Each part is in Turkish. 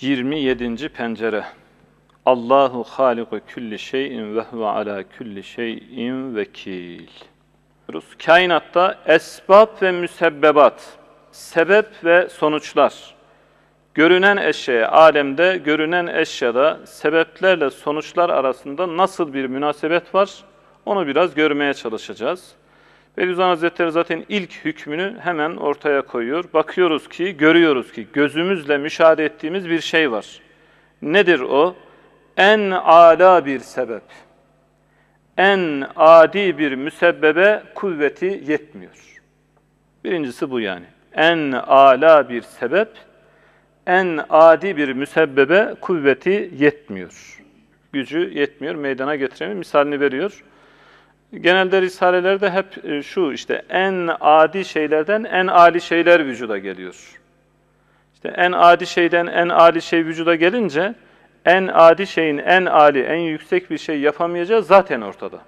27. pencere. Allahu haliku Kulli şeyin ve huve ala Kulli şeyin vekil. Kainatta esbab ve müsebbebat, sebep ve sonuçlar. Görünen eşyaya, alemde görünen eşyada sebeplerle sonuçlar arasında nasıl bir münasebet var? Onu biraz görmeye çalışacağız. Bediüzzaman Hazretleri zaten ilk hükmünü hemen ortaya koyuyor. Bakıyoruz ki, görüyoruz ki gözümüzle müşahede ettiğimiz bir şey var. Nedir o? En ala bir sebep. En adi bir müsebbebe kuvveti yetmiyor. Birincisi bu yani. En ala bir sebep, en adi bir müsebbebe kuvveti yetmiyor. Gücü yetmiyor, meydana getiremiyor. Misalini veriyor. Genelde risalelerde hep e, şu işte en adi şeylerden en âli şeyler vücuda geliyor. İşte en adi şeyden en âli şey vücuda gelince en adi şeyin en âli, en yüksek bir şey yapamayacağı zaten ortada.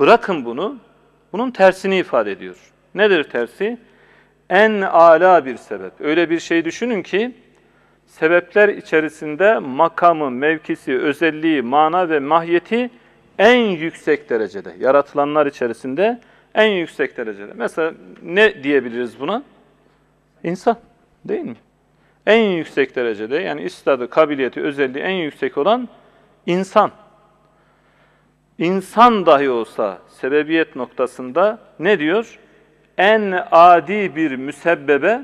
Bırakın bunu, bunun tersini ifade ediyor. Nedir tersi? En âlâ bir sebep. Öyle bir şey düşünün ki, sebepler içerisinde makamı, mevkisi, özelliği, mana ve mahiyeti en yüksek derecede, yaratılanlar içerisinde en yüksek derecede. Mesela ne diyebiliriz buna? İnsan değil mi? En yüksek derecede yani istadı, kabiliyeti, özelliği en yüksek olan insan. İnsan dahi olsa sebebiyet noktasında ne diyor? En adi bir müsebbebe,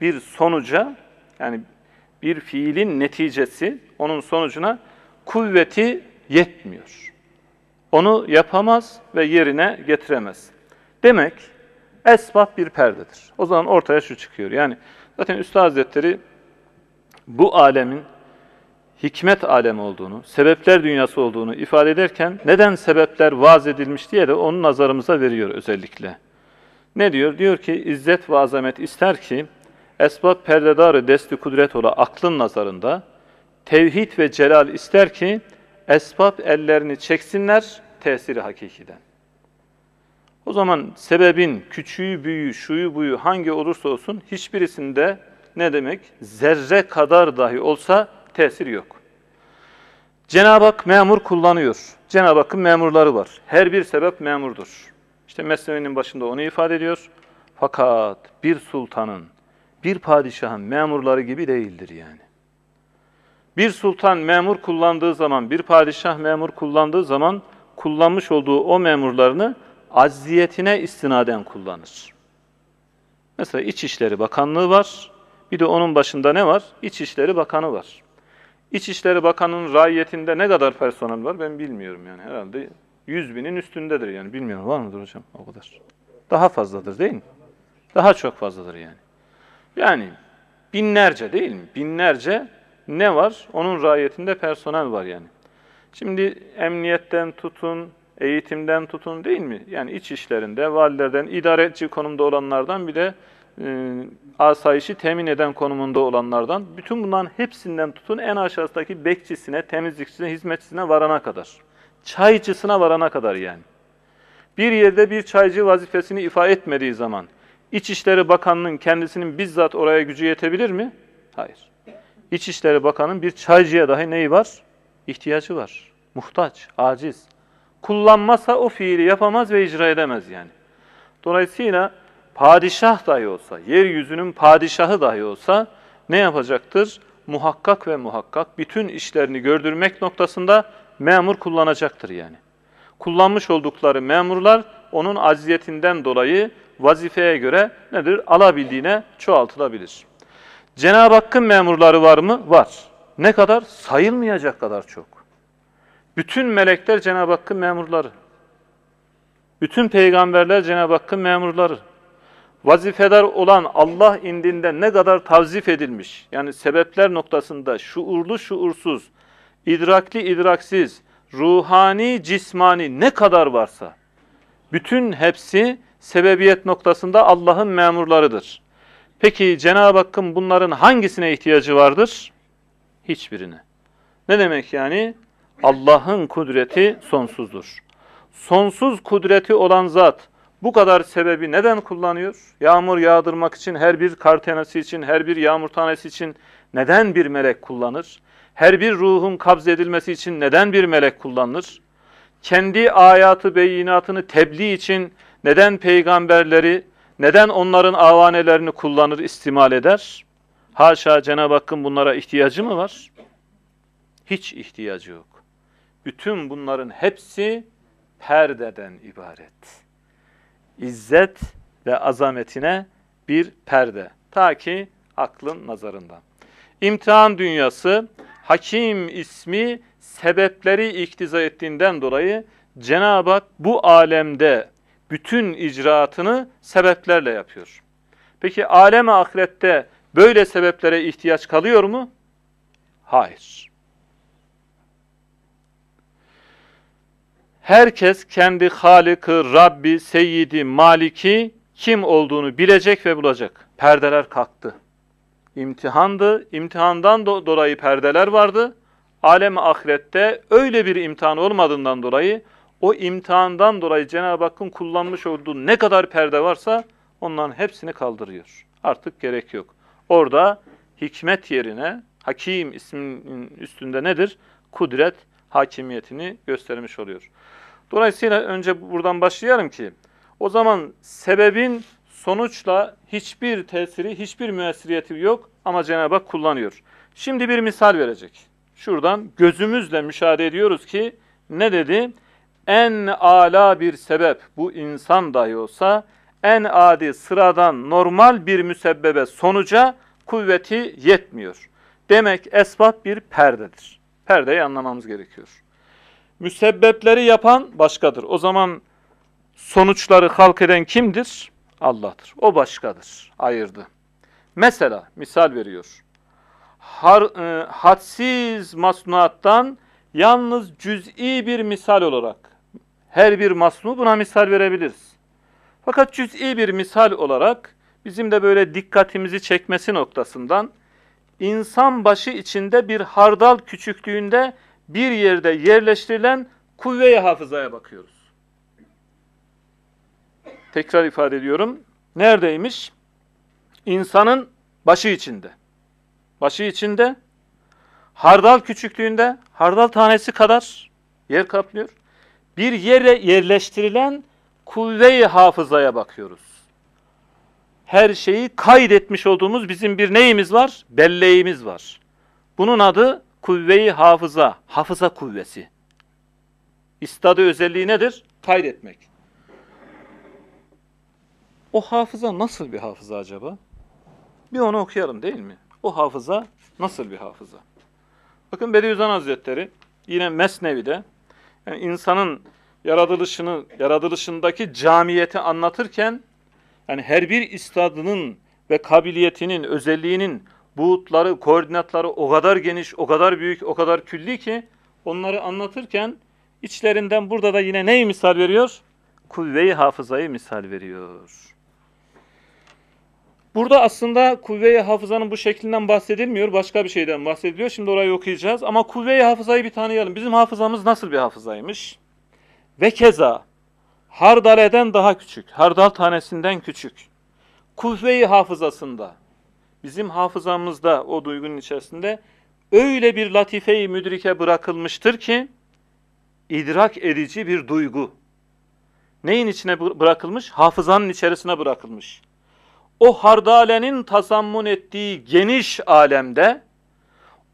bir sonuca yani bir fiilin neticesi, onun sonucuna kuvveti yetmiyor onu yapamaz ve yerine getiremez. Demek esbab bir perdedir. O zaman ortaya şu çıkıyor. Yani zaten Üstad Hazretleri bu alemin hikmet alemi olduğunu, sebepler dünyası olduğunu ifade ederken neden sebepler vaz edilmiş diye de onu nazarımıza veriyor özellikle. Ne diyor? Diyor ki izzet ve azamet ister ki esbab perdedarı desti kudret ola aklın nazarında, tevhid ve celal ister ki esbab ellerini çeksinler tesiri hakikiden. O zaman sebebin küçüğü, büyüğü, şuyu, buyu hangi olursa olsun hiçbirisinde ne demek? Zerre kadar dahi olsa tesir yok. Cenab-ı Hak memur kullanıyor. Cenab-ı Hakk'ın memurları var. Her bir sebep memurdur. İşte Mesnevi'nin başında onu ifade ediyor. Fakat bir sultanın, bir padişahın memurları gibi değildir yani. Bir sultan memur kullandığı zaman, bir padişah memur kullandığı zaman kullanmış olduğu o memurlarını acziyetine istinaden kullanır. Mesela İçişleri Bakanlığı var. Bir de onun başında ne var? İçişleri Bakanı var. İçişleri Bakanı'nın raiyetinde ne kadar personel var ben bilmiyorum yani. Herhalde 100 binin üstündedir yani. Bilmiyorum var mıdır hocam o kadar? Daha fazladır değil mi? Daha çok fazladır yani. Yani binlerce değil mi? Binlerce ne var? Onun rayetinde personel var yani. Şimdi emniyetten tutun, eğitimden tutun değil mi? Yani iç işlerinde, valilerden, idareci konumda olanlardan bir de e, asayişi temin eden konumunda olanlardan, bütün bunların hepsinden tutun en aşağıdaki bekçisine, temizlikçisine, hizmetçisine varana kadar. Çaycısına varana kadar yani. Bir yerde bir çaycı vazifesini ifa etmediği zaman İçişleri Bakanı'nın kendisinin bizzat oraya gücü yetebilir mi? Hayır. İçişleri Bakanı'nın bir çaycıya dahi neyi var? İhtiyacı var. Muhtaç, aciz. Kullanmazsa o fiili yapamaz ve icra edemez yani. Dolayısıyla padişah dahi olsa, yeryüzünün padişahı dahi olsa ne yapacaktır? Muhakkak ve muhakkak bütün işlerini gördürmek noktasında memur kullanacaktır yani. Kullanmış oldukları memurlar onun acziyetinden dolayı vazifeye göre nedir? Alabildiğine çoğaltılabilir. Cenab-ı Hakk'ın memurları var mı? Var. Ne kadar? Sayılmayacak kadar çok. Bütün melekler Cenab-ı Hakk'ın memurları. Bütün peygamberler Cenab-ı Hakk'ın memurları. Vazifedar olan Allah indinde ne kadar tavzif edilmiş, yani sebepler noktasında şuurlu şuursuz, idrakli idraksiz, ruhani cismani ne kadar varsa, bütün hepsi sebebiyet noktasında Allah'ın memurlarıdır. Peki Cenab-ı Hakk'ın bunların hangisine ihtiyacı vardır? Hiçbirine. Ne demek yani? Allah'ın kudreti sonsuzdur. Sonsuz kudreti olan zat bu kadar sebebi neden kullanıyor? Yağmur yağdırmak için, her bir kar tanesi için, her bir yağmur tanesi için neden bir melek kullanır? Her bir ruhun kabz edilmesi için neden bir melek kullanır? Kendi ayatı beyinatını tebliğ için neden peygamberleri neden onların avanelerini kullanır, istimal eder? Haşa Cenab-ı Hakk'ın bunlara ihtiyacı mı var? Hiç ihtiyacı yok. Bütün bunların hepsi perdeden ibaret. İzzet ve azametine bir perde. Ta ki aklın nazarında. İmtihan dünyası, hakim ismi sebepleri iktiza ettiğinden dolayı Cenab-ı Hak bu alemde bütün icraatını sebeplerle yapıyor. Peki alem ahirette böyle sebeplere ihtiyaç kalıyor mu? Hayır. Herkes kendi Halık'ı, Rabbi, Seyyidi, Maliki kim olduğunu bilecek ve bulacak. Perdeler kalktı. İmtihandı. İmtihandan dolayı perdeler vardı. Alem ahirette öyle bir imtihan olmadığından dolayı o imtihandan dolayı Cenab-ı Hakk'ın kullanmış olduğu ne kadar perde varsa onların hepsini kaldırıyor. Artık gerek yok. Orada hikmet yerine hakim isminin üstünde nedir? Kudret hakimiyetini göstermiş oluyor. Dolayısıyla önce buradan başlayalım ki o zaman sebebin sonuçla hiçbir tesiri, hiçbir müessiriyeti yok ama Cenab-ı Hak kullanıyor. Şimdi bir misal verecek. Şuradan gözümüzle müşahede ediyoruz ki ne dedi? en ala bir sebep bu insan dahi olsa en adi sıradan normal bir müsebbebe sonuca kuvveti yetmiyor. Demek esbab bir perdedir. Perdeyi anlamamız gerekiyor. Müsebbepleri yapan başkadır. O zaman sonuçları halk eden kimdir? Allah'tır. O başkadır. Ayırdı. Mesela misal veriyor. Har, e, hadsiz masnuattan yalnız cüz'i bir misal olarak her bir masnu buna misal verebiliriz. Fakat cüz'i bir misal olarak bizim de böyle dikkatimizi çekmesi noktasından insan başı içinde bir hardal küçüklüğünde bir yerde yerleştirilen kuvveye hafızaya bakıyoruz. Tekrar ifade ediyorum. Neredeymiş? İnsanın başı içinde. Başı içinde hardal küçüklüğünde hardal tanesi kadar yer kaplıyor bir yere yerleştirilen kuvve-i hafızaya bakıyoruz. Her şeyi kaydetmiş olduğumuz bizim bir neyimiz var? Belleğimiz var. Bunun adı kuvve-i hafıza, hafıza kuvvesi. İstadı özelliği nedir? Kaydetmek. O hafıza nasıl bir hafıza acaba? Bir onu okuyalım değil mi? O hafıza nasıl bir hafıza? Bakın Bediüzzaman Hazretleri yine Mesnevi'de yani insanın yaratılışını, yaratılışındaki camiyeti anlatırken yani her bir istadının ve kabiliyetinin, özelliğinin buğutları, koordinatları o kadar geniş, o kadar büyük, o kadar külli ki onları anlatırken içlerinden burada da yine neyi misal veriyor? Kuvve-i hafızayı misal veriyor. Burada aslında kuvve-i hafızanın bu şeklinden bahsedilmiyor. Başka bir şeyden bahsediliyor. Şimdi orayı okuyacağız. Ama kuvve-i hafızayı bir tanıyalım. Bizim hafızamız nasıl bir hafızaymış? Ve keza hardal eden daha küçük, hardal tanesinden küçük. Kuvve-i hafızasında, bizim hafızamızda o duygunun içerisinde öyle bir latife-i müdrike bırakılmıştır ki idrak edici bir duygu. Neyin içine bırakılmış? Hafızanın içerisine bırakılmış o hardalenin tasammun ettiği geniş alemde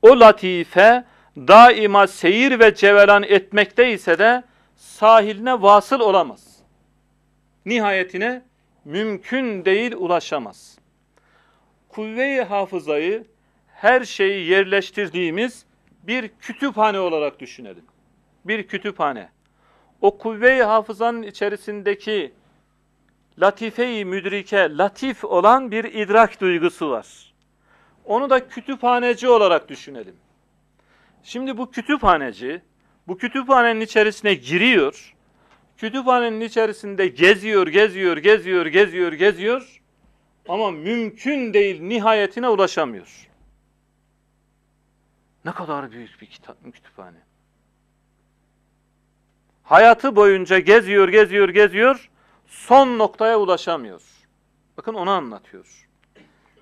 o latife daima seyir ve cevelan etmekte ise de sahiline vasıl olamaz. Nihayetine mümkün değil ulaşamaz. Kuvve-i hafızayı her şeyi yerleştirdiğimiz bir kütüphane olarak düşünelim. Bir kütüphane. O kuvve-i hafızanın içerisindeki latife-i müdrike, latif olan bir idrak duygusu var. Onu da kütüphaneci olarak düşünelim. Şimdi bu kütüphaneci, bu kütüphanenin içerisine giriyor. Kütüphanenin içerisinde geziyor, geziyor, geziyor, geziyor, geziyor. Ama mümkün değil nihayetine ulaşamıyor. Ne kadar büyük bir kitap, kütüphane. Hayatı boyunca geziyor, geziyor, geziyor son noktaya ulaşamıyor. Bakın onu anlatıyor.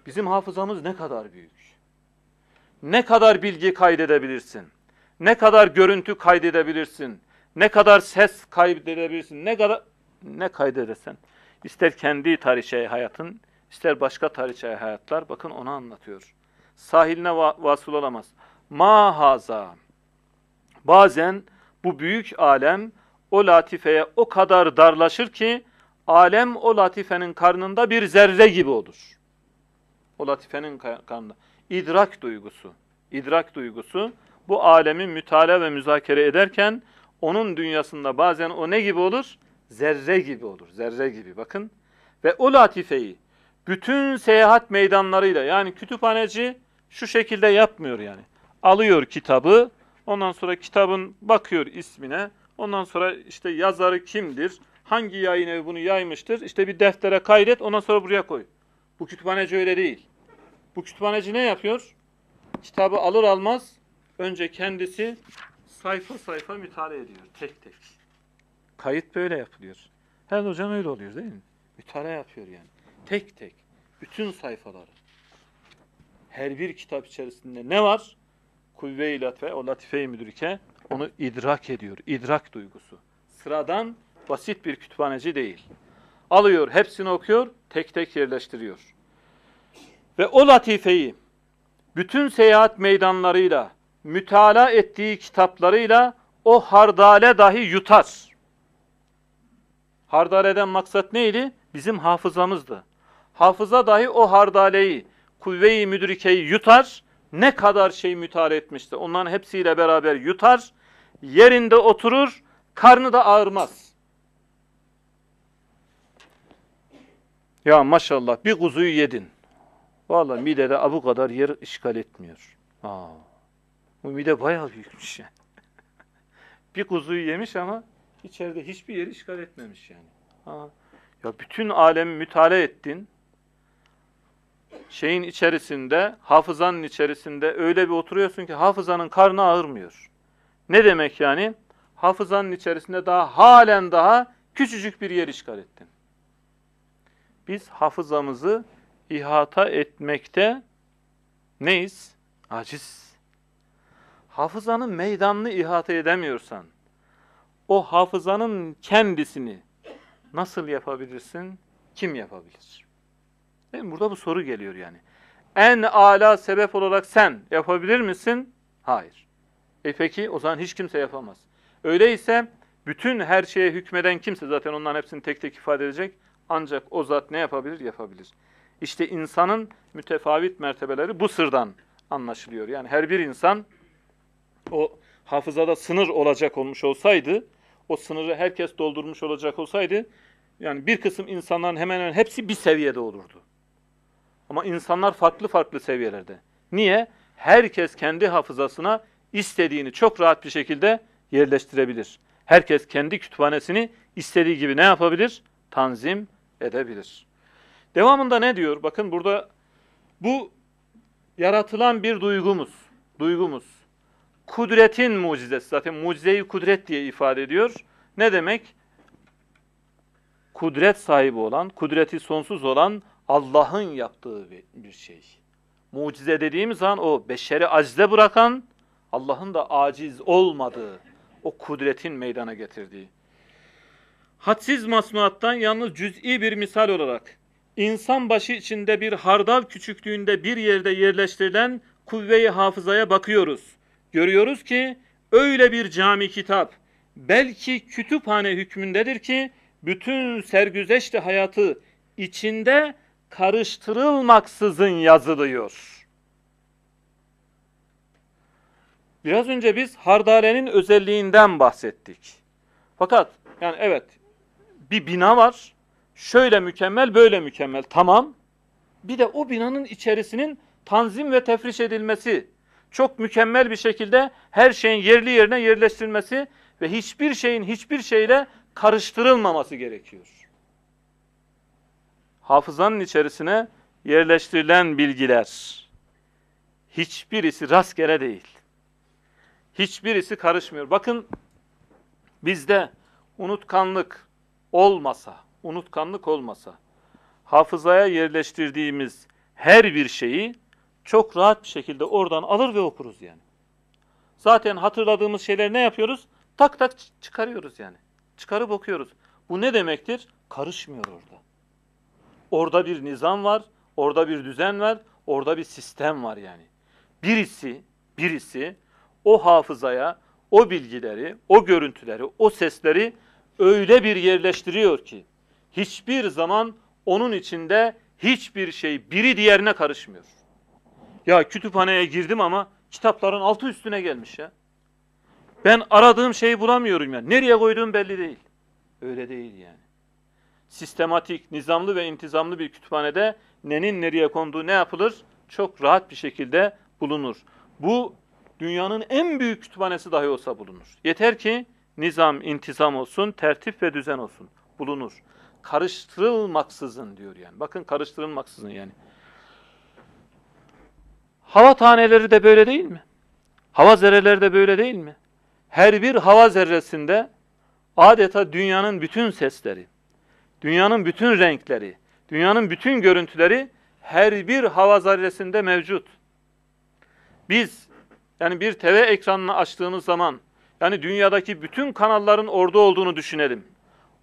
Bizim hafızamız ne kadar büyük. Ne kadar bilgi kaydedebilirsin. Ne kadar görüntü kaydedebilirsin. Ne kadar ses kaydedebilirsin. Ne kadar ne kaydedersen. İster kendi tarihçe hayatın, ister başka tarihçe hayatlar. Bakın onu anlatıyor. Sahiline va vasıl olamaz. Mahaza. Bazen bu büyük alem o latifeye o kadar darlaşır ki alem o latifenin karnında bir zerre gibi olur. O latifenin karnında. İdrak duygusu. İdrak duygusu bu alemi mütala ve müzakere ederken onun dünyasında bazen o ne gibi olur? Zerre gibi olur. Zerre gibi bakın. Ve o latifeyi bütün seyahat meydanlarıyla yani kütüphaneci şu şekilde yapmıyor yani. Alıyor kitabı, ondan sonra kitabın bakıyor ismine, ondan sonra işte yazarı kimdir, Hangi yayın evi bunu yaymıştır? İşte bir deftere kaydet ondan sonra buraya koy. Bu kütüphaneci öyle değil. Bu kütüphaneci ne yapıyor? Kitabı alır almaz önce kendisi sayfa sayfa mütale ediyor tek tek. Kayıt böyle yapılıyor. Her hocam öyle oluyor değil mi? Mütale yapıyor yani. Tek tek. Bütün sayfaları. Her bir kitap içerisinde ne var? Kuvve-i Latife, o Latife-i Müdrike onu idrak ediyor. İdrak duygusu. Sıradan Basit bir kütüphaneci değil. Alıyor, hepsini okuyor, tek tek yerleştiriyor. Ve o latifeyi bütün seyahat meydanlarıyla, mütala ettiği kitaplarıyla o hardale dahi yutar. Hardaleden maksat neydi? Bizim hafızamızdı. Hafıza dahi o hardaleyi, kuvve-i müdrikeyi yutar. Ne kadar şey mütala etmişti. Onların hepsiyle beraber yutar. Yerinde oturur, karnı da ağırmaz. Ya maşallah bir kuzuyu yedin. Vallahi midede abu kadar yer işgal etmiyor. Aa, bu mide bayağı büyükmüş yani. bir kuzuyu yemiş ama içeride hiçbir yeri işgal etmemiş yani. Aa, ya bütün alemi mütale ettin. Şeyin içerisinde, hafızanın içerisinde öyle bir oturuyorsun ki hafızanın karnı ağırmıyor. Ne demek yani? Hafızanın içerisinde daha halen daha küçücük bir yer işgal ettin biz hafızamızı ihata etmekte neyiz? Aciz. Hafızanın meydanını ihata edemiyorsan, o hafızanın kendisini nasıl yapabilirsin? Kim yapabilir? Değil mi? Burada bu soru geliyor yani. En ala sebep olarak sen yapabilir misin? Hayır. E peki o zaman hiç kimse yapamaz. Öyleyse bütün her şeye hükmeden kimse zaten onların hepsini tek tek ifade edecek. Ancak o zat ne yapabilir? Yapabilir. İşte insanın mütefavit mertebeleri bu sırdan anlaşılıyor. Yani her bir insan o hafızada sınır olacak olmuş olsaydı, o sınırı herkes doldurmuş olacak olsaydı, yani bir kısım insanların hemen hemen hepsi bir seviyede olurdu. Ama insanlar farklı farklı seviyelerde. Niye? Herkes kendi hafızasına istediğini çok rahat bir şekilde yerleştirebilir. Herkes kendi kütüphanesini istediği gibi ne yapabilir? Tanzim edebilir. Devamında ne diyor? Bakın burada bu yaratılan bir duygumuz. Duygumuz. Kudretin mucizesi. Zaten mucizeyi kudret diye ifade ediyor. Ne demek? Kudret sahibi olan, kudreti sonsuz olan Allah'ın yaptığı bir şey. Mucize dediğimiz an o beşeri aczde bırakan, Allah'ın da aciz olmadığı, o kudretin meydana getirdiği. Hadsiz masnuattan yalnız cüz'i bir misal olarak insan başı içinde bir hardal küçüklüğünde bir yerde yerleştirilen kuvve-i hafızaya bakıyoruz. Görüyoruz ki öyle bir cami kitap belki kütüphane hükmündedir ki bütün sergüzeşli hayatı içinde karıştırılmaksızın yazılıyor. Biraz önce biz hardalenin özelliğinden bahsettik. Fakat yani evet bir bina var. Şöyle mükemmel, böyle mükemmel. Tamam. Bir de o binanın içerisinin tanzim ve tefriş edilmesi, çok mükemmel bir şekilde her şeyin yerli yerine yerleştirilmesi ve hiçbir şeyin hiçbir şeyle karıştırılmaması gerekiyor. Hafızanın içerisine yerleştirilen bilgiler hiçbirisi rastgele değil. Hiçbirisi karışmıyor. Bakın bizde unutkanlık, olmasa, unutkanlık olmasa, hafızaya yerleştirdiğimiz her bir şeyi çok rahat bir şekilde oradan alır ve okuruz yani. Zaten hatırladığımız şeyleri ne yapıyoruz? Tak tak çıkarıyoruz yani. Çıkarıp okuyoruz. Bu ne demektir? Karışmıyor orada. Orada bir nizam var, orada bir düzen var, orada bir sistem var yani. Birisi, birisi o hafızaya o bilgileri, o görüntüleri, o sesleri öyle bir yerleştiriyor ki hiçbir zaman onun içinde hiçbir şey biri diğerine karışmıyor. Ya kütüphaneye girdim ama kitapların altı üstüne gelmiş ya. Ben aradığım şeyi bulamıyorum ya. Nereye koyduğum belli değil. Öyle değil yani. Sistematik, nizamlı ve intizamlı bir kütüphanede nenin nereye konduğu ne yapılır? Çok rahat bir şekilde bulunur. Bu dünyanın en büyük kütüphanesi dahi olsa bulunur. Yeter ki nizam, intizam olsun, tertip ve düzen olsun. Bulunur. Karıştırılmaksızın diyor yani. Bakın karıştırılmaksızın yani. Hava taneleri de böyle değil mi? Hava zerreleri de böyle değil mi? Her bir hava zerresinde adeta dünyanın bütün sesleri, dünyanın bütün renkleri, dünyanın bütün görüntüleri her bir hava zerresinde mevcut. Biz yani bir TV ekranını açtığımız zaman yani dünyadaki bütün kanalların orada olduğunu düşünelim.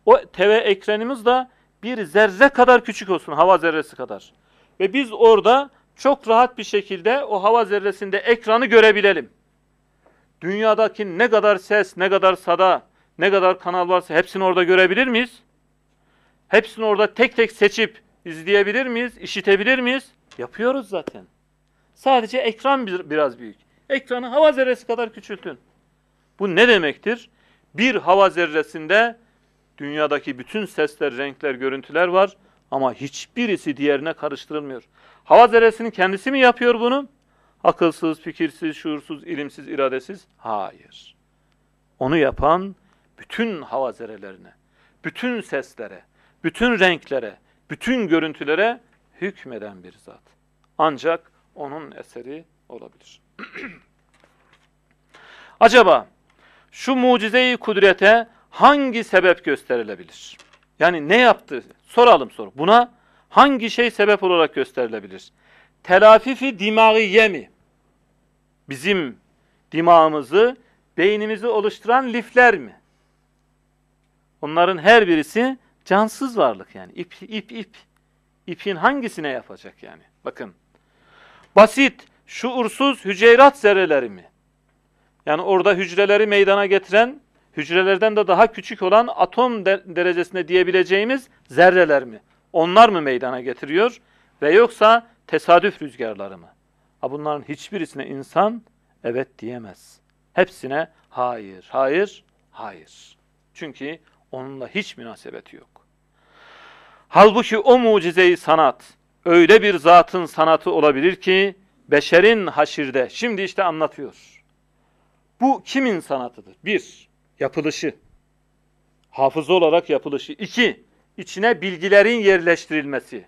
O TV ekranımız da bir zerre kadar küçük olsun, hava zerresi kadar. Ve biz orada çok rahat bir şekilde o hava zerresinde ekranı görebilelim. Dünyadaki ne kadar ses, ne kadar sada, ne kadar kanal varsa hepsini orada görebilir miyiz? Hepsini orada tek tek seçip izleyebilir miyiz, işitebilir miyiz? Yapıyoruz zaten. Sadece ekran biraz büyük. Ekranı hava zerresi kadar küçültün. Bu ne demektir? Bir hava zerresinde dünyadaki bütün sesler, renkler, görüntüler var ama hiçbirisi diğerine karıştırılmıyor. Hava zerresinin kendisi mi yapıyor bunu? Akılsız, fikirsiz, şuursuz, ilimsiz, iradesiz? Hayır. Onu yapan bütün hava zerrelerine, bütün seslere, bütün renklere, bütün görüntülere hükmeden bir zat. Ancak onun eseri olabilir. Acaba şu mucizeyi kudrete hangi sebep gösterilebilir? Yani ne yaptı? Soralım soru. Buna hangi şey sebep olarak gösterilebilir? Telafifi dimağiye mi? Bizim dimağımızı, beynimizi oluşturan lifler mi? Onların her birisi cansız varlık yani. İp, ip, ip. İpin hangisine yapacak yani? Bakın. Basit, şuursuz hüceyrat zerreleri mi? Yani orada hücreleri meydana getiren, hücrelerden de daha küçük olan atom de derecesinde diyebileceğimiz zerreler mi? Onlar mı meydana getiriyor ve yoksa tesadüf rüzgarları mı? Ha bunların hiçbirisine insan evet diyemez. Hepsine hayır, hayır, hayır. Çünkü onunla hiç münasebeti yok. Halbuki o mucizeyi sanat, öyle bir zatın sanatı olabilir ki, beşerin haşirde, şimdi işte anlatıyor bu kimin sanatıdır? Bir, yapılışı. Hafıza olarak yapılışı. İki, içine bilgilerin yerleştirilmesi.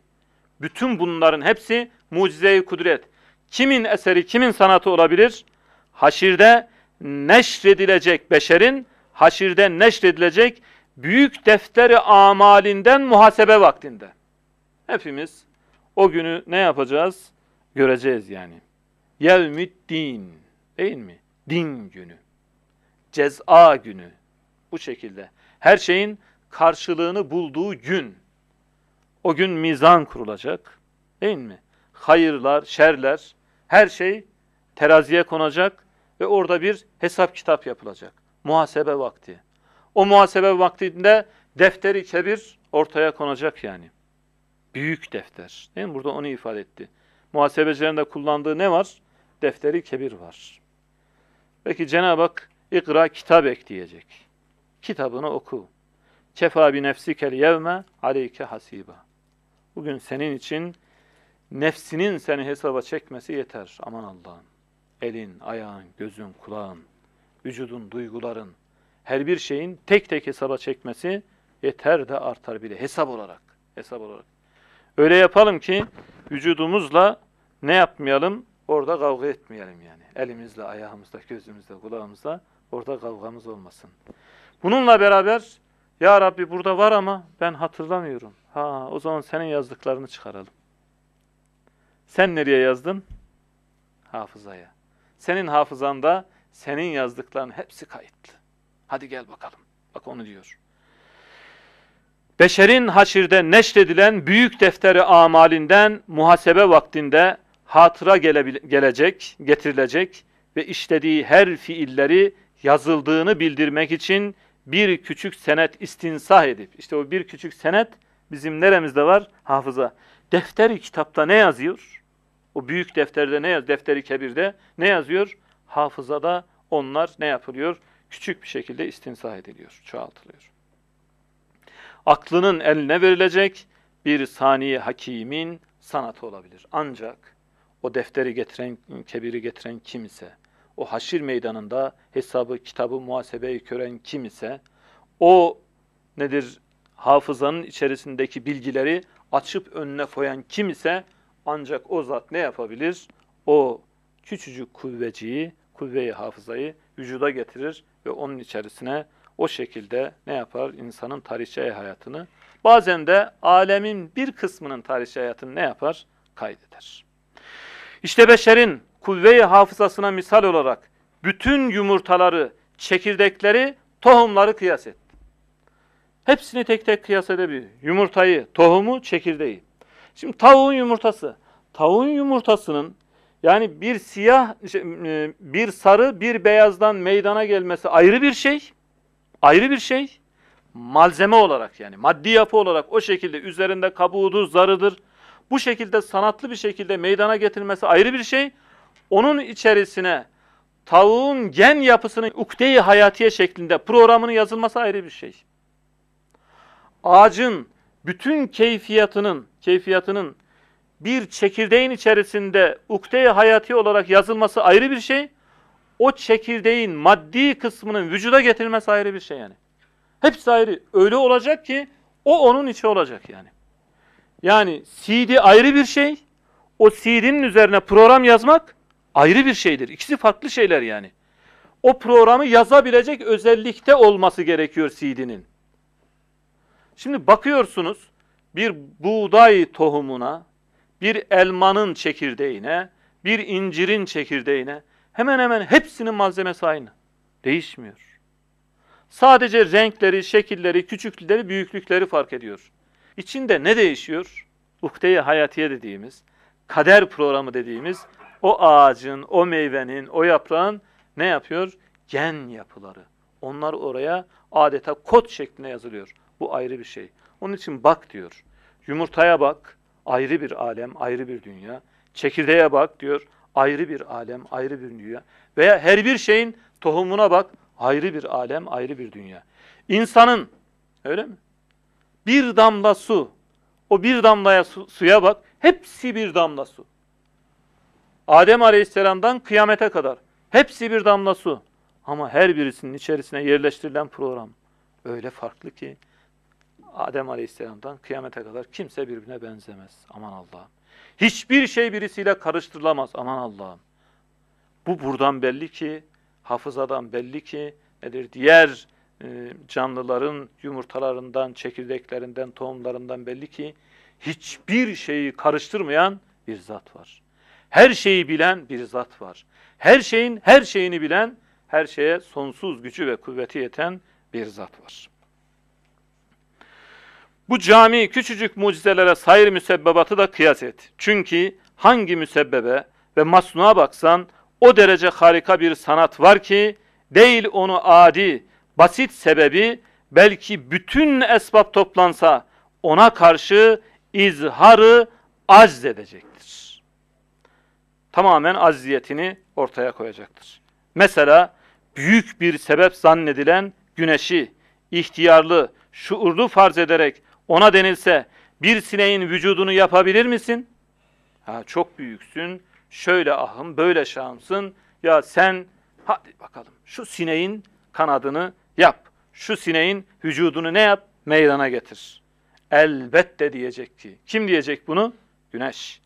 Bütün bunların hepsi mucize-i kudret. Kimin eseri, kimin sanatı olabilir? Haşirde neşredilecek beşerin, haşirde neşredilecek büyük defteri amalinden muhasebe vaktinde. Hepimiz o günü ne yapacağız? Göreceğiz yani. Yevmiddin değil mi? din günü, ceza günü bu şekilde. Her şeyin karşılığını bulduğu gün. O gün mizan kurulacak. Değil mi? Hayırlar, şerler, her şey teraziye konacak ve orada bir hesap kitap yapılacak. Muhasebe vakti. O muhasebe vaktinde defteri kebir ortaya konacak yani. Büyük defter. Değil mi? Burada onu ifade etti. Muhasebecilerin de kullandığı ne var? Defteri kebir var. Peki Cenab-ı Hak ikra kitap ek diyecek. Kitabını oku. Kefa bi nefsikel yevme aleyke hasiba. Bugün senin için nefsinin seni hesaba çekmesi yeter. Aman Allah'ım. Elin, ayağın, gözün, kulağın, vücudun, duyguların, her bir şeyin tek tek hesaba çekmesi yeter de artar bile hesap olarak. Hesap olarak. Öyle yapalım ki vücudumuzla ne yapmayalım? Orada kavga etmeyelim yani. Elimizle, ayağımızla, gözümüzle, kulağımızla orada kavgamız olmasın. Bununla beraber ya Rabbi burada var ama ben hatırlamıyorum. Ha o zaman senin yazdıklarını çıkaralım. Sen nereye yazdın? Hafızaya. Senin hafızanda senin yazdıkların hepsi kayıtlı. Hadi gel bakalım. Bak onu diyor. Beşerin haşirde neşredilen büyük defteri amalinden muhasebe vaktinde hatıra gelecek, getirilecek ve işlediği her fiilleri yazıldığını bildirmek için bir küçük senet istinsah edip, işte o bir küçük senet bizim neremizde var? Hafıza. Defteri kitapta ne yazıyor? O büyük defterde ne yazıyor? Defteri kebirde ne yazıyor? Hafızada onlar ne yapılıyor? Küçük bir şekilde istinsah ediliyor, çoğaltılıyor. Aklının eline verilecek bir saniye hakimin sanatı olabilir. Ancak o defteri getiren, kebiri getiren kim ise, o haşir meydanında hesabı, kitabı, muhasebeyi gören kim ise, o nedir hafızanın içerisindeki bilgileri açıp önüne koyan kim ise ancak o zat ne yapabilir? O küçücük kuvveciyi, kuvveyi hafızayı vücuda getirir ve onun içerisine o şekilde ne yapar? insanın tarihçi hayatını, bazen de alemin bir kısmının tarihçi hayatını ne yapar? Kaydeder. İşte beşerin kuvve-i hafızasına misal olarak bütün yumurtaları, çekirdekleri, tohumları kıyas et. Hepsini tek tek kıyas edebilir. Yumurtayı, tohumu, çekirdeği. Şimdi tavuğun yumurtası. Tavuğun yumurtasının yani bir siyah, şey, e, bir sarı, bir beyazdan meydana gelmesi ayrı bir şey. Ayrı bir şey. Malzeme olarak yani maddi yapı olarak o şekilde üzerinde kabuğudur, zarıdır, bu şekilde sanatlı bir şekilde meydana getirilmesi ayrı bir şey. Onun içerisine tavuğun gen yapısının ukde-i hayatiye şeklinde programının yazılması ayrı bir şey. Ağacın bütün keyfiyatının, keyfiyatının bir çekirdeğin içerisinde ukde-i hayati olarak yazılması ayrı bir şey. O çekirdeğin maddi kısmının vücuda getirilmesi ayrı bir şey yani. Hepsi ayrı. Öyle olacak ki o onun içi olacak yani. Yani CD ayrı bir şey, o CD'nin üzerine program yazmak ayrı bir şeydir. İkisi farklı şeyler yani. O programı yazabilecek özellikte olması gerekiyor CD'nin. Şimdi bakıyorsunuz bir buğday tohumuna, bir elmanın çekirdeğine, bir incirin çekirdeğine hemen hemen hepsinin malzemesi aynı. Değişmiyor. Sadece renkleri, şekilleri, küçüklükleri, büyüklükleri fark ediyor. İçinde ne değişiyor? Ukde-i hayatiye dediğimiz, kader programı dediğimiz o ağacın, o meyvenin, o yaprağın ne yapıyor? Gen yapıları. Onlar oraya adeta kod şeklinde yazılıyor. Bu ayrı bir şey. Onun için bak diyor. Yumurtaya bak, ayrı bir alem, ayrı bir dünya. Çekirdeğe bak diyor, ayrı bir alem, ayrı bir dünya. Veya her bir şeyin tohumuna bak, ayrı bir alem, ayrı bir dünya. İnsanın, öyle mi? bir damla su. O bir damlaya su, suya bak. Hepsi bir damla su. Adem Aleyhisselam'dan kıyamete kadar. Hepsi bir damla su. Ama her birisinin içerisine yerleştirilen program öyle farklı ki Adem Aleyhisselam'dan kıyamete kadar kimse birbirine benzemez. Aman Allah'ım. Hiçbir şey birisiyle karıştırılamaz. Aman Allah'ım. Bu buradan belli ki, hafızadan belli ki nedir? Diğer ee, canlıların yumurtalarından, çekirdeklerinden, tohumlarından belli ki hiçbir şeyi karıştırmayan bir zat var. Her şeyi bilen bir zat var. Her şeyin her şeyini bilen, her şeye sonsuz gücü ve kuvveti yeten bir zat var. Bu cami küçücük mucizelere sayr müsebbebatı da kıyas et. Çünkü hangi müsebbebe ve masnuğa baksan o derece harika bir sanat var ki değil onu adi, basit sebebi belki bütün esbab toplansa ona karşı izharı acz edecektir. Tamamen acziyetini ortaya koyacaktır. Mesela büyük bir sebep zannedilen güneşi ihtiyarlı, şuurlu farz ederek ona denilse bir sineğin vücudunu yapabilir misin? Ha, çok büyüksün, şöyle ahım, böyle şahımsın. Ya sen hadi bakalım şu sineğin kanadını Yap. Şu sineğin vücudunu ne yap? Meydana getir. Elbette ki. Kim diyecek bunu? Güneş.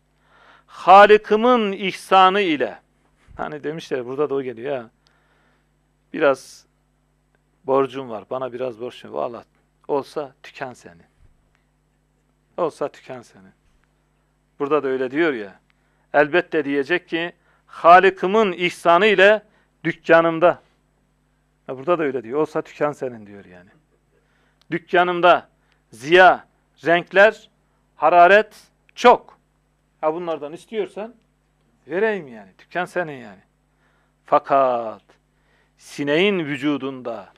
Halikımın ihsanı ile. Hani demişler burada da o geliyor ya. Biraz borcum var. Bana biraz borcum var. Valla olsa tüken seni. Olsa tüken seni. Burada da öyle diyor ya. Elbette diyecek ki halikımın ihsanı ile dükkanımda Ha burada da öyle diyor. Olsa dükkan senin diyor yani. Dükkanımda ziya, renkler, hararet çok. Ha bunlardan istiyorsan vereyim yani. Dükkan senin yani. Fakat sineğin vücudunda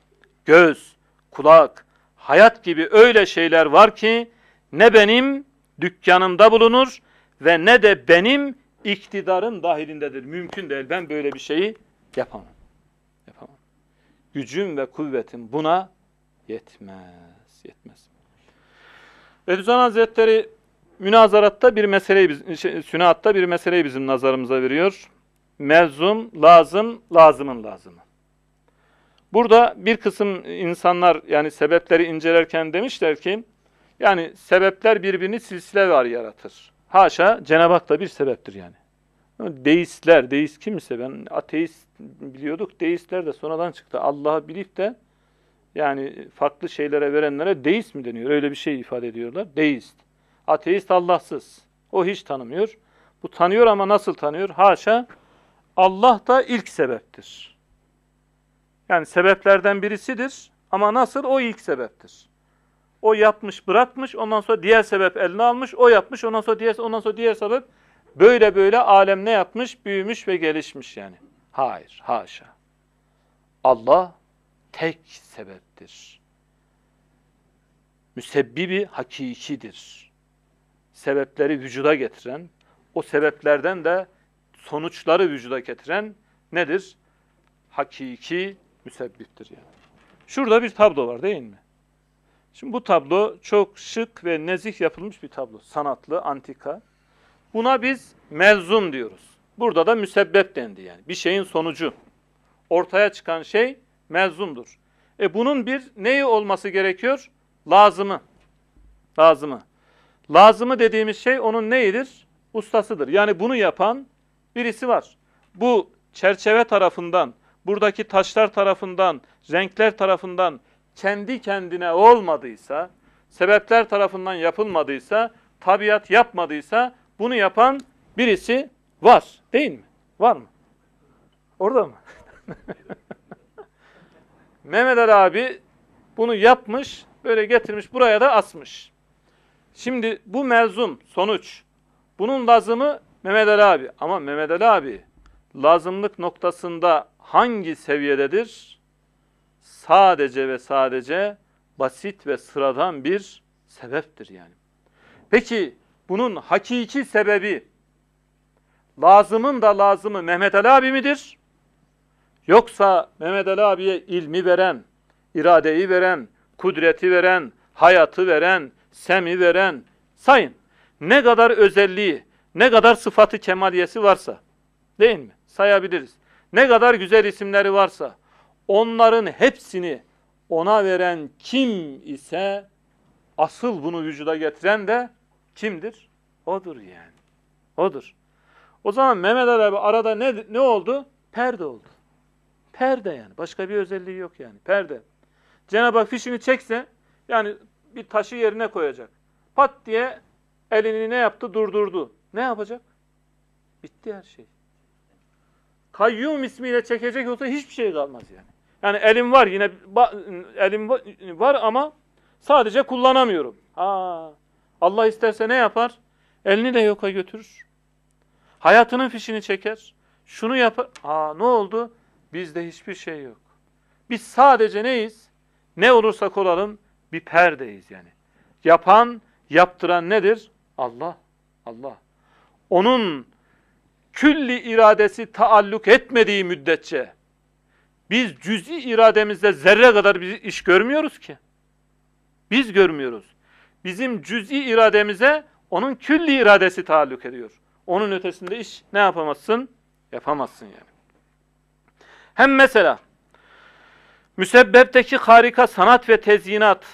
göz, kulak, hayat gibi öyle şeyler var ki ne benim dükkanımda bulunur ve ne de benim iktidarım dahilindedir. Mümkün değil. Ben böyle bir şeyi yapamam gücüm ve kuvvetim buna yetmez. Yetmez. Bediüzzaman Hazretleri münazaratta bir meseleyi biz, şey, sünatta bir meseleyi bizim nazarımıza veriyor. Mevzum, lazım, lazımın lazımı. Burada bir kısım insanlar yani sebepleri incelerken demişler ki yani sebepler birbirini silsile var yaratır. Haşa Cenab-ı Hak da bir sebeptir yani. Deistler, deist kimse ben ateist biliyorduk. Deistler de sonradan çıktı. Allah'ı bilip de yani farklı şeylere verenlere deist mi deniyor? Öyle bir şey ifade ediyorlar. Deist. Ateist Allahsız. O hiç tanımıyor. Bu tanıyor ama nasıl tanıyor? Haşa Allah da ilk sebeptir. Yani sebeplerden birisidir ama nasıl? O ilk sebeptir. O yapmış, bırakmış, ondan sonra diğer sebep eline almış, o yapmış, ondan sonra diğer ondan sonra diğer sebep Böyle böyle alem ne yapmış? Büyümüş ve gelişmiş yani. Hayır, haşa. Allah tek sebeptir. Müsebbibi hakikidir. Sebepleri vücuda getiren, o sebeplerden de sonuçları vücuda getiren nedir? Hakiki müsebbiptir yani. Şurada bir tablo var değil mi? Şimdi bu tablo çok şık ve nezih yapılmış bir tablo. Sanatlı, antika. Buna biz melzum diyoruz. Burada da müsebbep dendi yani. Bir şeyin sonucu. Ortaya çıkan şey melzumdur. E bunun bir neyi olması gerekiyor? Lazımı. Lazımı. Lazımı dediğimiz şey onun neyidir? Ustasıdır. Yani bunu yapan birisi var. Bu çerçeve tarafından, buradaki taşlar tarafından, renkler tarafından kendi kendine olmadıysa, sebepler tarafından yapılmadıysa, tabiat yapmadıysa bunu yapan birisi var değil mi? Var mı? Orada mı? Mehmet Ali abi bunu yapmış, böyle getirmiş, buraya da asmış. Şimdi bu melzum, sonuç. Bunun lazımı Mehmet Ali abi. Ama Mehmet Ali abi lazımlık noktasında hangi seviyededir? Sadece ve sadece basit ve sıradan bir sebeptir yani. Peki bunun hakiki sebebi lazımın da lazımı Mehmet Ali abi midir? Yoksa Mehmet Ali abiye ilmi veren, iradeyi veren, kudreti veren, hayatı veren, semi veren sayın. Ne kadar özelliği, ne kadar sıfatı kemaliyesi varsa değil mi? Sayabiliriz. Ne kadar güzel isimleri varsa onların hepsini ona veren kim ise asıl bunu vücuda getiren de Kimdir? Odur yani. Odur. O zaman Mehmet Ali abi arada ne, ne oldu? Perde oldu. Perde yani. Başka bir özelliği yok yani. Perde. Cenab-ı Hak fişini çekse yani bir taşı yerine koyacak. Pat diye elini ne yaptı? Durdurdu. Ne yapacak? Bitti her şey. Kayyum ismiyle çekecek olsa hiçbir şey kalmaz yani. Yani elim var yine elim var ama sadece kullanamıyorum. Aa. Allah isterse ne yapar? Elini de yoka götürür. Hayatının fişini çeker. Şunu yapar. Aa ne oldu? Bizde hiçbir şey yok. Biz sadece neyiz? Ne olursak olalım bir perdeyiz yani. Yapan, yaptıran nedir? Allah. Allah. Onun külli iradesi taalluk etmediği müddetçe biz cüz'i irademizde zerre kadar bir iş görmüyoruz ki. Biz görmüyoruz. Bizim cüz'i irademize onun külli iradesi taalluk ediyor. Onun ötesinde iş ne yapamazsın? Yapamazsın yani. Hem mesela müsebbepteki harika sanat ve tezyinat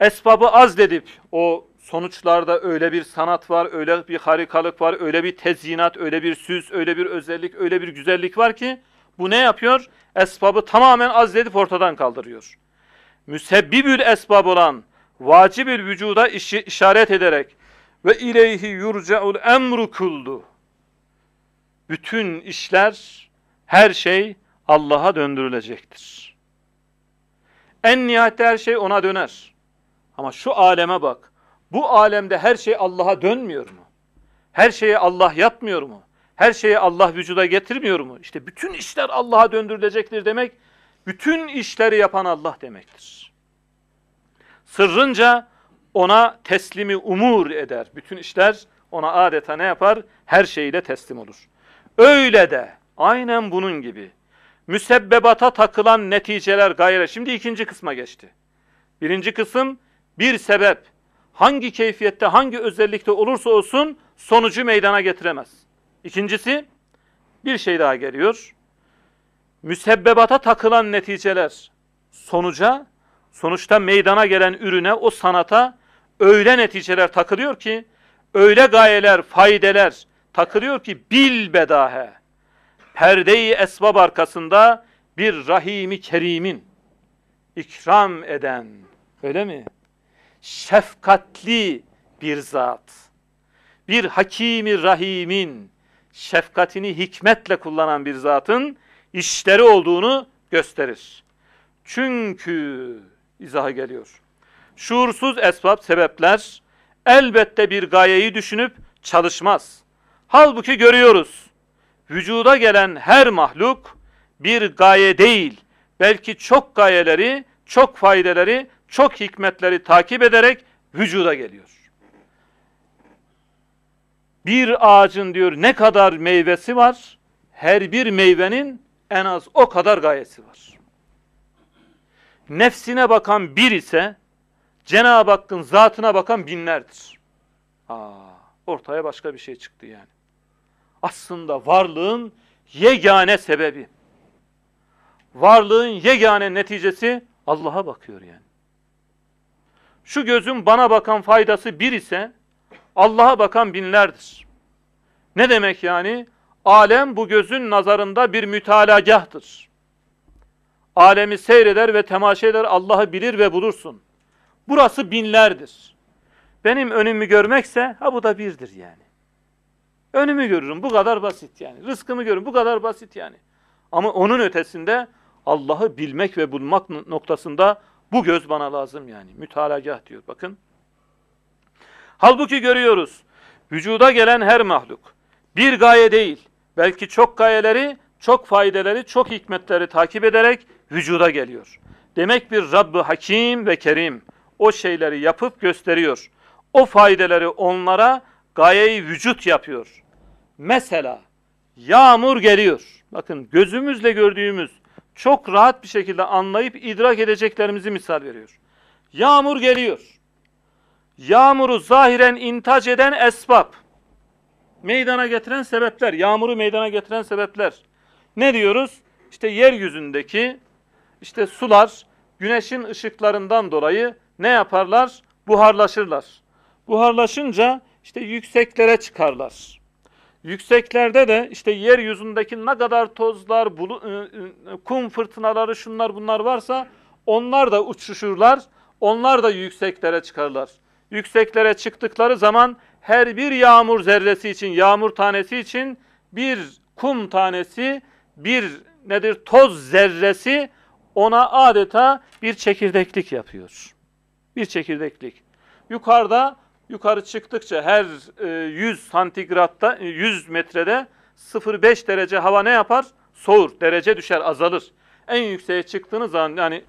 esbabı az dedip o sonuçlarda öyle bir sanat var, öyle bir harikalık var, öyle bir tezyinat, öyle bir süs, öyle bir özellik, öyle bir güzellik var ki bu ne yapıyor? Esbabı tamamen azledip ortadan kaldırıyor. Müsebbibül esbab olan vacibül vücuda işi işaret ederek ve ileyhi yurcaul emru kullu. Bütün işler, her şey Allah'a döndürülecektir. En nihayette her şey ona döner. Ama şu aleme bak. Bu alemde her şey Allah'a dönmüyor mu? Her şeyi Allah yapmıyor mu? Her şeyi Allah vücuda getirmiyor mu? İşte bütün işler Allah'a döndürülecektir demek, bütün işleri yapan Allah demektir. Sırrınca ona teslimi umur eder. Bütün işler ona adeta ne yapar? Her şeyle teslim olur. Öyle de aynen bunun gibi müsebbebata takılan neticeler gayre. Şimdi ikinci kısma geçti. Birinci kısım bir sebep hangi keyfiyette, hangi özellikte olursa olsun sonucu meydana getiremez. İkincisi bir şey daha geliyor. Müsebbebata takılan neticeler sonuca sonuçta meydana gelen ürüne, o sanata öyle neticeler takılıyor ki, öyle gayeler, faydeler takılıyor ki bil perde perdeyi esbab arkasında bir rahimi kerimin ikram eden öyle mi? Şefkatli bir zat. Bir hakimi rahimin şefkatini hikmetle kullanan bir zatın işleri olduğunu gösterir. Çünkü izaha geliyor. Şuursuz esbab, sebepler elbette bir gayeyi düşünüp çalışmaz. Halbuki görüyoruz, vücuda gelen her mahluk bir gaye değil, belki çok gayeleri, çok faydeleri, çok hikmetleri takip ederek vücuda geliyor. Bir ağacın diyor ne kadar meyvesi var? Her bir meyvenin en az o kadar gayesi var nefsine bakan bir ise Cenab-ı Hakk'ın zatına bakan binlerdir. Aa, ortaya başka bir şey çıktı yani. Aslında varlığın yegane sebebi. Varlığın yegane neticesi Allah'a bakıyor yani. Şu gözün bana bakan faydası bir ise Allah'a bakan binlerdir. Ne demek yani? Alem bu gözün nazarında bir mütalacahtır. Alemi seyreder ve temaşa eder, Allah'ı bilir ve bulursun. Burası binlerdir. Benim önümü görmekse, ha bu da birdir yani. Önümü görürüm, bu kadar basit yani. Rızkımı görürüm, bu kadar basit yani. Ama onun ötesinde Allah'ı bilmek ve bulmak noktasında bu göz bana lazım yani. Mütalagah diyor bakın. Halbuki görüyoruz, vücuda gelen her mahluk bir gaye değil, belki çok gayeleri, çok faydeleri, çok hikmetleri takip ederek vücuda geliyor. Demek bir Rabb-ı Hakim ve Kerim o şeyleri yapıp gösteriyor. O faydeleri onlara gayeyi vücut yapıyor. Mesela yağmur geliyor. Bakın gözümüzle gördüğümüz çok rahat bir şekilde anlayıp idrak edeceklerimizi misal veriyor. Yağmur geliyor. Yağmuru zahiren intac eden esbab. Meydana getiren sebepler, yağmuru meydana getiren sebepler. Ne diyoruz? İşte yeryüzündeki işte sular güneşin ışıklarından dolayı ne yaparlar? Buharlaşırlar. Buharlaşınca işte yükseklere çıkarlar. Yükseklerde de işte yeryüzündeki ne kadar tozlar, ıı, ıı, kum fırtınaları şunlar bunlar varsa onlar da uçuşurlar. Onlar da yükseklere çıkarlar. Yükseklere çıktıkları zaman her bir yağmur zerresi için, yağmur tanesi için bir kum tanesi, bir nedir toz zerresi ona adeta bir çekirdeklik yapıyor. Bir çekirdeklik. Yukarıda yukarı çıktıkça her 100 e, santigratta 100 metrede 0.5 derece hava ne yapar? Soğur, derece düşer, azalır. En yükseğe çıktığınız zaman yani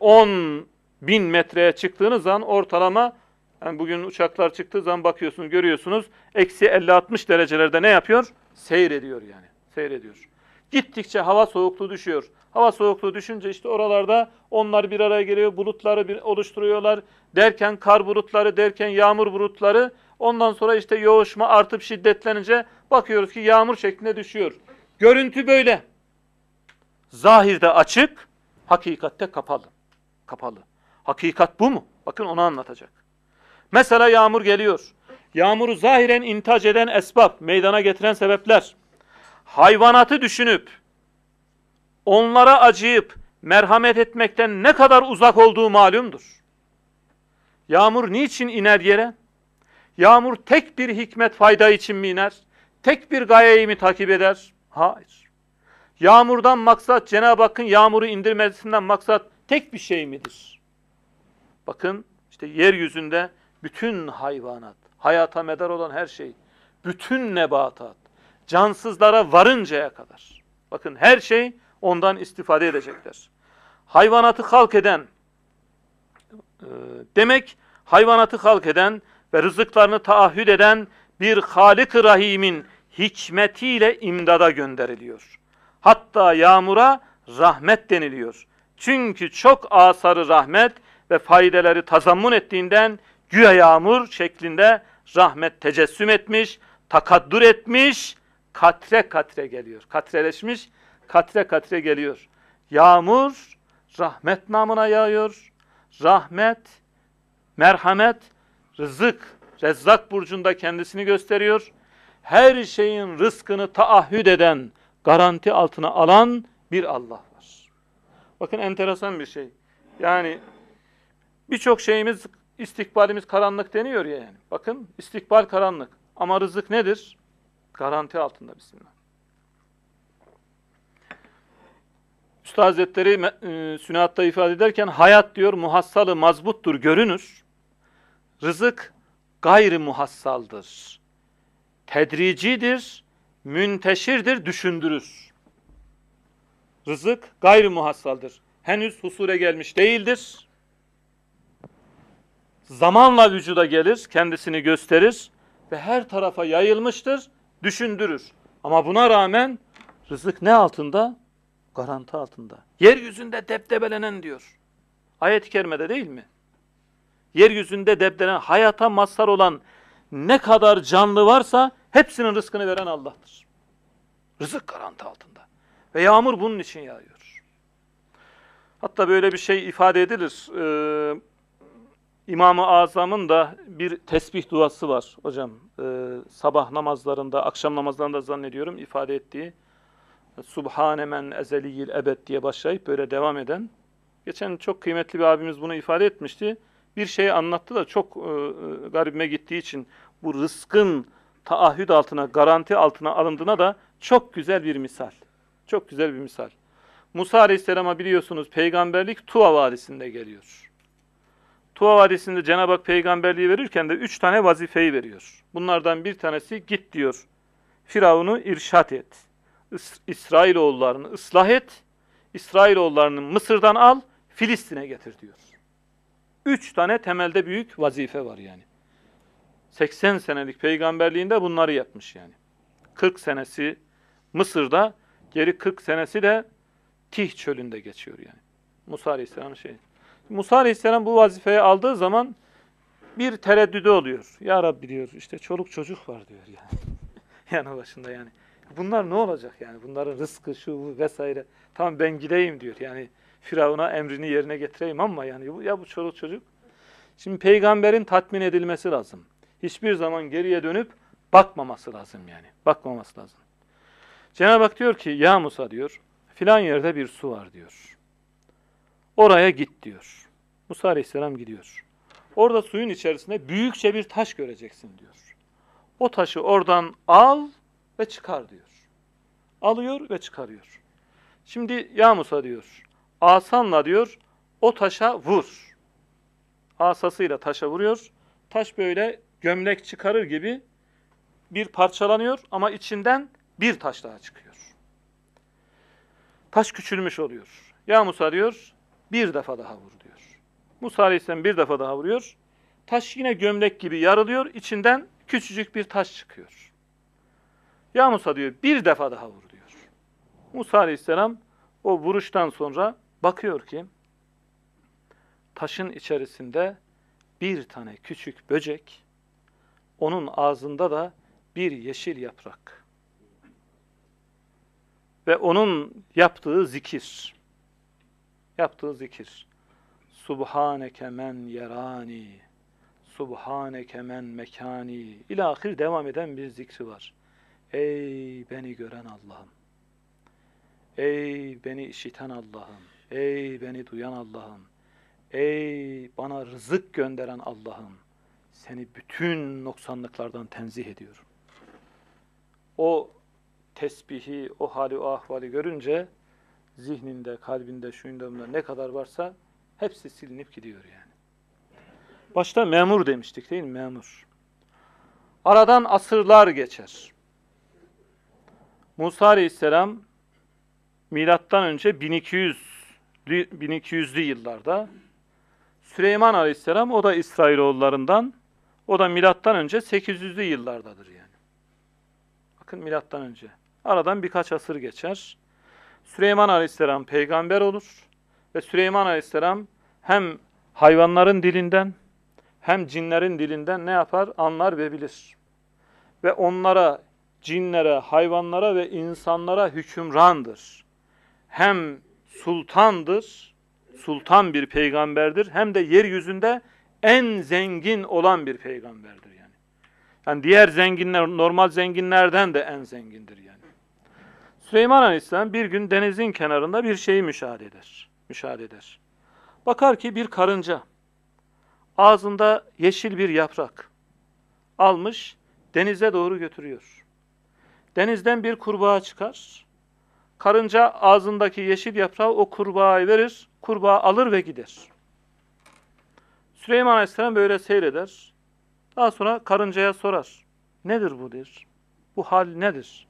10 e, bin metreye çıktığınız zaman ortalama yani bugün uçaklar çıktığı zaman bakıyorsunuz, görüyorsunuz eksi 50-60 derecelerde ne yapıyor? Seyrediyor yani, seyrediyor. Gittikçe hava soğukluğu düşüyor. Hava soğukluğu düşünce işte oralarda onlar bir araya geliyor, bulutları bir oluşturuyorlar. Derken kar bulutları, derken yağmur bulutları. Ondan sonra işte yoğuşma artıp şiddetlenince bakıyoruz ki yağmur şeklinde düşüyor. Görüntü böyle. Zahirde açık, hakikatte kapalı. Kapalı. Hakikat bu mu? Bakın onu anlatacak. Mesela yağmur geliyor. Yağmuru zahiren intac eden esbab, meydana getiren sebepler hayvanatı düşünüp onlara acıyıp merhamet etmekten ne kadar uzak olduğu malumdur. Yağmur niçin iner yere? Yağmur tek bir hikmet fayda için mi iner? Tek bir gayeyi mi takip eder? Hayır. Yağmurdan maksat Cenab-ı Hakk'ın yağmuru indirmesinden maksat tek bir şey midir? Bakın işte yeryüzünde bütün hayvanat, hayata medar olan her şey, bütün nebatat, cansızlara varıncaya kadar. Bakın her şey ondan istifade edecekler. Hayvanatı halk eden e, demek hayvanatı halk eden ve rızıklarını taahhüt eden bir halik Rahim'in hikmetiyle imdada gönderiliyor. Hatta yağmura rahmet deniliyor. Çünkü çok asarı rahmet ve faydeleri tazammun ettiğinden güya yağmur şeklinde rahmet tecessüm etmiş, takaddur etmiş katre katre geliyor. Katreleşmiş, katre katre geliyor. Yağmur rahmet namına yağıyor. Rahmet, merhamet, rızık, Rezzak burcunda kendisini gösteriyor. Her şeyin rızkını taahhüd eden, garanti altına alan bir Allah var. Bakın enteresan bir şey. Yani birçok şeyimiz istikbalimiz karanlık deniyor ya yani. Bakın istikbal karanlık. Ama rızık nedir? Garanti altında Bismillah. Üstad Hazretleri e, sünatta ifade ederken hayat diyor muhassalı mazbuttur görünür. Rızık gayri muhassaldır. Tedricidir, münteşirdir, düşündürür. Rızık gayri muhassaldır. Henüz husure gelmiş değildir. Zamanla vücuda gelir, kendisini gösterir ve her tarafa yayılmıştır düşündürür. Ama buna rağmen rızık ne altında? Garanti altında. Yeryüzünde deptebelenen diyor. Ayet-i kerimede değil mi? Yeryüzünde deptebelenen, hayata mazhar olan ne kadar canlı varsa hepsinin rızkını veren Allah'tır. Rızık garanti altında. Ve yağmur bunun için yağıyor. Hatta böyle bir şey ifade edilir. Ee, İmam-ı Azam'ın da bir tesbih duası var hocam. Ee, sabah namazlarında, akşam namazlarında zannediyorum ifade ettiği Subhane men ezeliyil ebed diye başlayıp böyle devam eden. Geçen çok kıymetli bir abimiz bunu ifade etmişti. Bir şey anlattı da çok e, e, garibime gittiği için bu rızkın taahhüt altına, garanti altına alındığına da çok güzel bir misal. Çok güzel bir misal. Musa Aleyhisselam'a biliyorsunuz peygamberlik Tuva Vadisi'nde geliyor. Tuva Vadisi'nde Cenab-ı Hak peygamberliği verirken de üç tane vazifeyi veriyor. Bunlardan bir tanesi git diyor. Firavun'u irşat et. İs- İsrailoğullarını ıslah et. İsrailoğullarını Mısır'dan al, Filistin'e getir diyor. Üç tane temelde büyük vazife var yani. 80 senelik peygamberliğinde bunları yapmış yani. 40 senesi Mısır'da, geri 40 senesi de Tih çölünde geçiyor yani. Musa Aleyhisselam şeyi. Musa Aleyhisselam bu vazifeyi aldığı zaman bir tereddüde oluyor. Ya Rabbi diyor işte çoluk çocuk var diyor yani. Yanı başında yani. Bunlar ne olacak yani? Bunların rızkı şu vesaire. Tam ben gideyim diyor. Yani Firavun'a emrini yerine getireyim ama yani ya bu çoluk çocuk. Şimdi peygamberin tatmin edilmesi lazım. Hiçbir zaman geriye dönüp bakmaması lazım yani. Bakmaması lazım. Cenab-ı Hak diyor ki ya Musa diyor filan yerde bir su var diyor. Oraya git diyor. Musa Aleyhisselam gidiyor. Orada suyun içerisinde büyükçe bir taş göreceksin diyor. O taşı oradan al ve çıkar diyor. Alıyor ve çıkarıyor. Şimdi ya Musa diyor, asanla diyor o taşa vur. Asasıyla taşa vuruyor. Taş böyle gömlek çıkarır gibi bir parçalanıyor ama içinden bir taş daha çıkıyor. Taş küçülmüş oluyor. Ya Musa diyor, bir defa daha vur diyor. Musa Aleyhisselam bir defa daha vuruyor. Taş yine gömlek gibi yarılıyor. İçinden küçücük bir taş çıkıyor. Ya Musa diyor bir defa daha vur diyor. Musa Aleyhisselam o vuruştan sonra bakıyor ki taşın içerisinde bir tane küçük böcek, onun ağzında da bir yeşil yaprak ve onun yaptığı zikir. Yaptığı zikir. Subhaneke men yerani, Subhaneke men mekani. İlahir devam eden bir zikri var. Ey beni gören Allah'ım. Ey beni işiten Allah'ım. Ey beni duyan Allah'ım. Ey bana rızık gönderen Allah'ım. Seni bütün noksanlıklardan tenzih ediyorum. O tesbihi, o hali, o ahvali görünce zihninde, kalbinde, şuyunda bunda ne kadar varsa hepsi silinip gidiyor yani. Başta memur demiştik değil mi? Memur. Aradan asırlar geçer. Musa Aleyhisselam milattan önce 1200 1200'lü yıllarda Süleyman Aleyhisselam o da İsrailoğullarından o da milattan önce 800'lü yıllardadır yani. Bakın milattan önce. Aradan birkaç asır geçer. Süleyman Aleyhisselam peygamber olur ve Süleyman Aleyhisselam hem hayvanların dilinden hem cinlerin dilinden ne yapar? Anlar ve bilir. Ve onlara, cinlere, hayvanlara ve insanlara hükümrandır. Hem sultandır, sultan bir peygamberdir hem de yeryüzünde en zengin olan bir peygamberdir yani. Yani diğer zenginler, normal zenginlerden de en zengindir yani. Süleyman Aleyhisselam bir gün denizin kenarında bir şeyi müşahede eder. Müşahede eder. Bakar ki bir karınca ağzında yeşil bir yaprak almış denize doğru götürüyor. Denizden bir kurbağa çıkar. Karınca ağzındaki yeşil yaprağı o kurbağaya verir. Kurbağa alır ve gider. Süleyman Aleyhisselam böyle seyreder. Daha sonra karıncaya sorar. Nedir bu der. Bu hal nedir?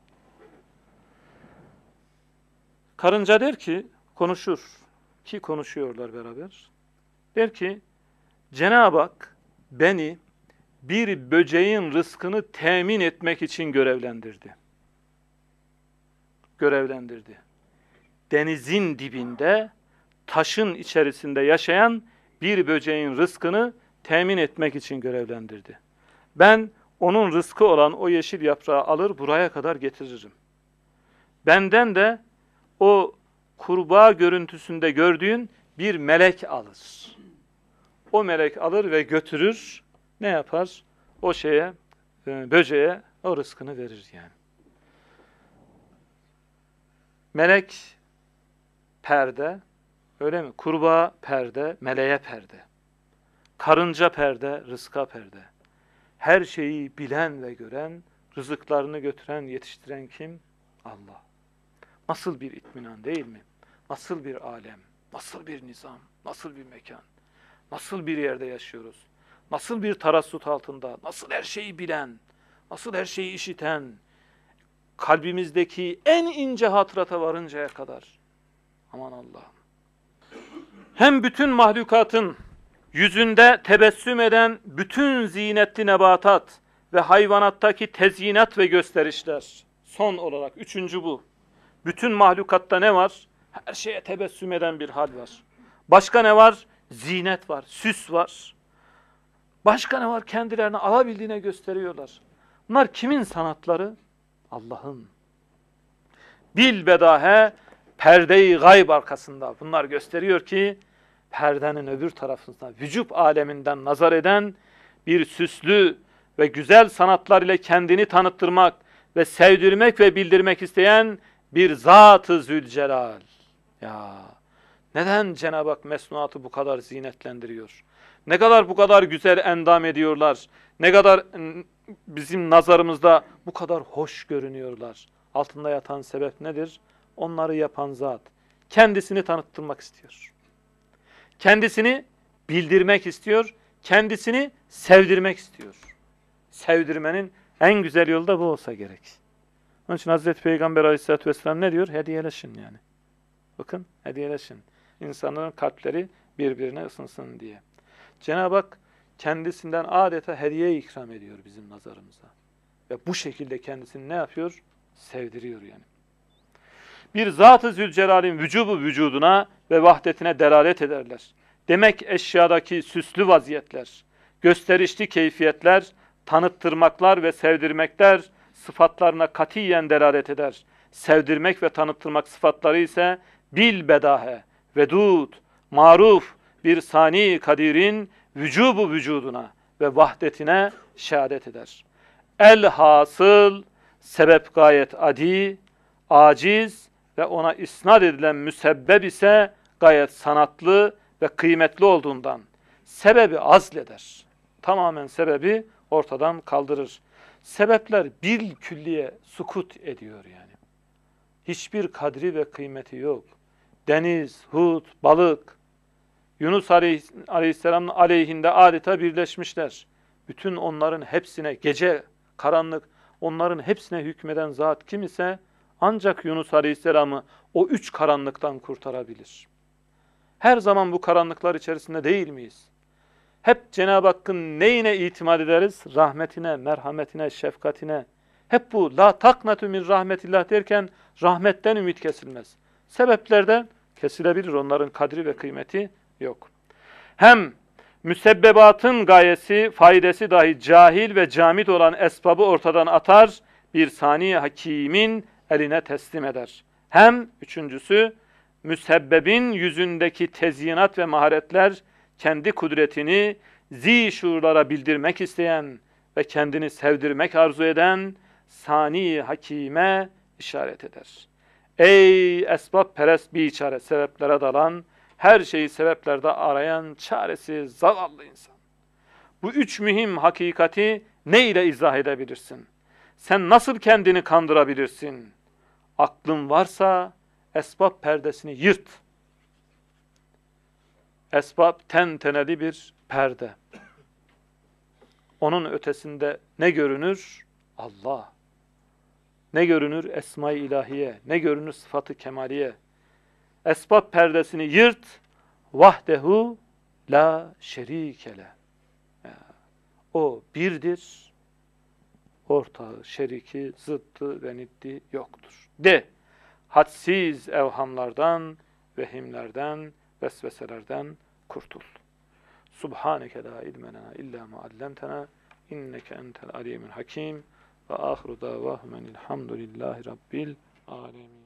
Karınca der ki, konuşur ki konuşuyorlar beraber. Der ki, Cenab-ı Hak beni bir böceğin rızkını temin etmek için görevlendirdi. Görevlendirdi. Denizin dibinde, taşın içerisinde yaşayan bir böceğin rızkını temin etmek için görevlendirdi. Ben onun rızkı olan o yeşil yaprağı alır buraya kadar getiririm. Benden de o kurbağa görüntüsünde gördüğün bir melek alır. O melek alır ve götürür. Ne yapar? O şeye, e, böceğe o rızkını verir yani. Melek perde, öyle mi? Kurbağa perde, meleğe perde. Karınca perde, rızka perde. Her şeyi bilen ve gören, rızıklarını götüren, yetiştiren kim? Allah. Nasıl bir itminan değil mi? Nasıl bir alem, nasıl bir nizam, nasıl bir mekan, nasıl bir yerde yaşıyoruz? Nasıl bir tarassut altında, nasıl her şeyi bilen, nasıl her şeyi işiten, kalbimizdeki en ince hatırata varıncaya kadar. Aman Allah'ım. Hem bütün mahlukatın yüzünde tebessüm eden bütün zinetli nebatat ve hayvanattaki tezyinat ve gösterişler. Son olarak üçüncü bu. Bütün mahlukatta ne var? Her şeye tebessüm eden bir hal var. Başka ne var? Zinet var, süs var. Başka ne var? Kendilerini alabildiğine gösteriyorlar. Bunlar kimin sanatları? Allah'ın. Bil Bilbedahe perdeyi gayb arkasında. Bunlar gösteriyor ki perdenin öbür tarafında vücut aleminden nazar eden bir süslü ve güzel sanatlar ile kendini tanıttırmak ve sevdirmek ve bildirmek isteyen bir Zat-ı Zülcelal. Ya neden Cenab-ı Hak mesnuatı bu kadar zinetlendiriyor? Ne kadar bu kadar güzel endam ediyorlar? Ne kadar bizim nazarımızda bu kadar hoş görünüyorlar? Altında yatan sebep nedir? Onları yapan zat kendisini tanıttırmak istiyor. Kendisini bildirmek istiyor. Kendisini sevdirmek istiyor. Sevdirmenin en güzel yolu da bu olsa gerek. Onun için Hazreti Peygamber Aleyhisselatü Vesselam ne diyor? Hediyeleşin yani. Bakın hediyeleşin. İnsanların kalpleri birbirine ısınsın diye. Cenab-ı Hak kendisinden adeta hediye ikram ediyor bizim nazarımıza. Ve bu şekilde kendisini ne yapıyor? Sevdiriyor yani. Bir Zat-ı Zülcelal'in vücubu vücuduna ve vahdetine delalet ederler. Demek eşyadaki süslü vaziyetler, gösterişli keyfiyetler, tanıttırmaklar ve sevdirmekler sıfatlarına katiyen delalet eder. Sevdirmek ve tanıttırmak sıfatları ise bil bedahe, vedud, maruf bir sani kadirin vücubu vücuduna ve vahdetine şehadet eder. El hasıl sebep gayet adi, aciz ve ona isnat edilen müsebbeb ise gayet sanatlı ve kıymetli olduğundan sebebi azleder. Tamamen sebebi ortadan kaldırır. Sebepler bir külliye sukut ediyor yani. Hiçbir kadri ve kıymeti yok. Deniz, hut, balık, Yunus aleyhisselamın aleyhinde adeta birleşmişler. Bütün onların hepsine gece, karanlık, onların hepsine hükmeden zat kim ise ancak Yunus aleyhisselamı o üç karanlıktan kurtarabilir. Her zaman bu karanlıklar içerisinde değil miyiz? Hep Cenab-ı Hakk'ın neyine itimat ederiz? Rahmetine, merhametine, şefkatine. Hep bu la taknatü min rahmetillah derken rahmetten ümit kesilmez. Sebeplerden kesilebilir onların kadri ve kıymeti yok. Hem müsebbebatın gayesi, faydası dahi cahil ve camit olan esbabı ortadan atar, bir sani hakimin eline teslim eder. Hem üçüncüsü, müsebbebin yüzündeki tezyinat ve maharetler, kendi kudretini zi şuurlara bildirmek isteyen ve kendini sevdirmek arzu eden sani hakime işaret eder. Ey esbab perest bir çare sebeplere dalan, her şeyi sebeplerde arayan çaresiz zavallı insan. Bu üç mühim hakikati ne ile izah edebilirsin? Sen nasıl kendini kandırabilirsin? Aklın varsa esbab perdesini yırt.'' esbab ten teneli bir perde. Onun ötesinde ne görünür? Allah. Ne görünür? Esma-i ilahiye. Ne görünür? Sıfatı kemaliye. Esbab perdesini yırt. Vahdehu la şerikele. O birdir. Ortağı, şeriki, zıttı ve niddi yoktur. De, hadsiz evhamlardan, vehimlerden, vesveselerden kurtul. Subhaneke la ilme lena illa ma allamtana inneke entel alimul hakim ve ahiru davahum enilhamdülillahi rabbil alemin.